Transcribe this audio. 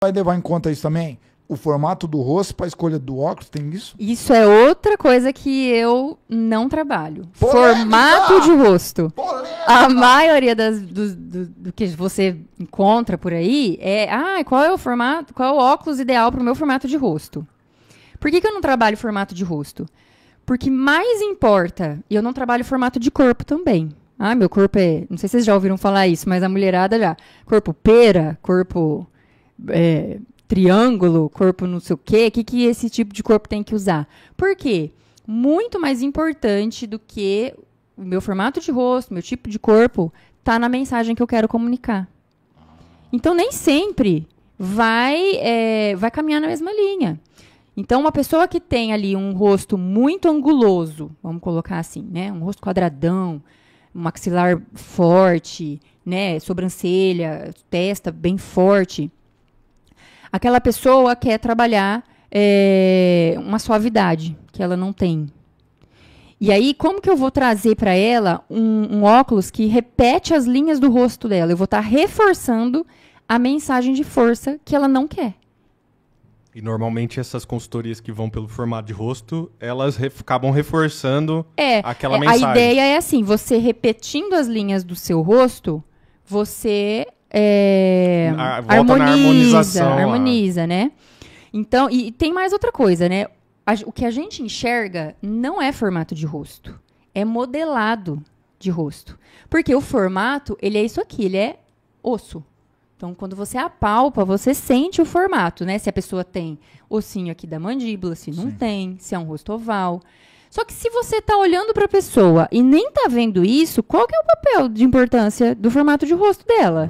vai levar em conta isso também? O formato do rosto para escolha do óculos, tem isso? Isso é outra coisa que eu não trabalho. Polêmica! Formato de rosto. Polêmica! A maioria das, do, do, do, que você encontra por aí é, ah, qual é o formato, qual é o óculos ideal para o meu formato de rosto? Por que, que eu não trabalho formato de rosto? Porque mais importa, e eu não trabalho formato de corpo também. Ah, meu corpo é. Não sei se vocês já ouviram falar isso, mas a mulherada já. Corpo pera, corpo é, triângulo, corpo não sei o quê, o que, que esse tipo de corpo tem que usar? Por quê? Muito mais importante do que o meu formato de rosto, meu tipo de corpo, tá na mensagem que eu quero comunicar. Então, nem sempre vai, é, vai caminhar na mesma linha. Então, uma pessoa que tem ali um rosto muito anguloso, vamos colocar assim, né? Um rosto quadradão, um maxilar forte, né? Sobrancelha, testa bem forte. Aquela pessoa quer trabalhar é, uma suavidade que ela não tem. E aí, como que eu vou trazer para ela um, um, óculos que repete as linhas do rosto dela? Eu vou estar tá reforçando a mensagem de força que ela não quer. E normalmente essas consultorias que vão pelo formato de rosto, elas re acabam reforçando é, aquela é, mensagem. A ideia é assim: você repetindo as linhas do seu rosto, você é, harmoniza, harmonização. Harmoniza, né? Então, e, e tem mais outra coisa, né? A, o que a gente enxerga não é formato de rosto. É modelado de rosto. Porque o formato, ele é isso aqui, ele é osso. Então, quando você apalpa, você sente o formato, né? Se a pessoa tem ossinho aqui da mandíbula, se não Sim. tem, se é um rosto oval. Só que se você está olhando para a pessoa e nem está vendo isso, qual que é o papel de importância do formato de rosto dela?